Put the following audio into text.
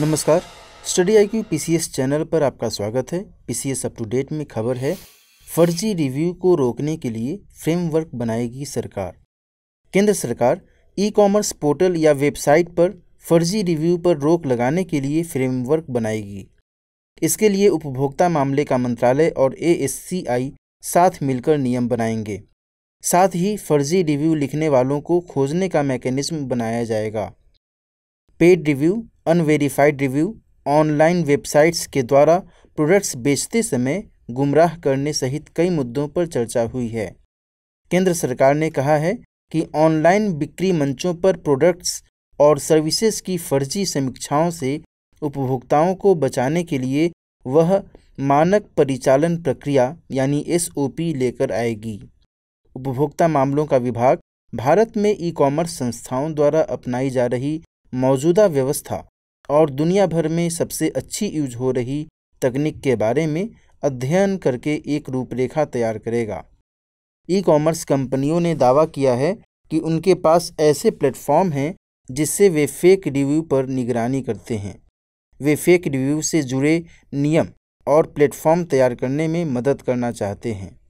नमस्कार study I Q P channel पर आपका स्वागत है पीसीएस अप टू डेट में खबर है फर्जी रिव्यू को रोकने के लिए फ्रेमवर्क बनाएगी सरकार केंद्र सरकार ई कॉमर्स पोर्टल या वेबसाइट पर फर्जी रिव्यू पर रोक लगाने के लिए फ्रेमवर्क बनाएगी इसके लिए उपभोक्ता मामले का मंत्रालय और ए साथ मिलकर नियम बनाएंगे साथ ही फर्जी रिव्यू लिखने वालों को खोजने का मैकेनिज्म बनाया जाएगा paid review unverified review online websites के द्वारा प्रोडक्ट्स बेचते समय गुमराह करने सहित कई मुद्दों पर चर्चा हुई है केंद्र सरकार ने कहा है कि ऑनलाइन बिक्री मंचों पर प्रोडक्ट्स और सर्विसेज की फर्जी समीक्षाओं से उपभोक्ताओं को बचाने के लिए वह मानक परिचालन प्रक्रिया यानी एस लेकर आएगी उपभोक्ता मामलों का विभाग भारत में ई कॉमर्स संस्थाओं द्वारा अपनाई जा रही मौजूदा व्यवस्था और दुनिया भर में सबसे अच्छी यूज हो रही तकनीक के बारे में अध्ययन करके एक रूपरेखा तैयार करेगा ई कॉमर्स कंपनियों ने दावा किया है कि उनके पास ऐसे प्लेटफॉर्म हैं जिससे वे फेक रिव्यू पर निगरानी करते हैं वे फेक रिव्यू से जुड़े नियम और प्लेटफॉर्म तैयार करने में मदद करना चाहते हैं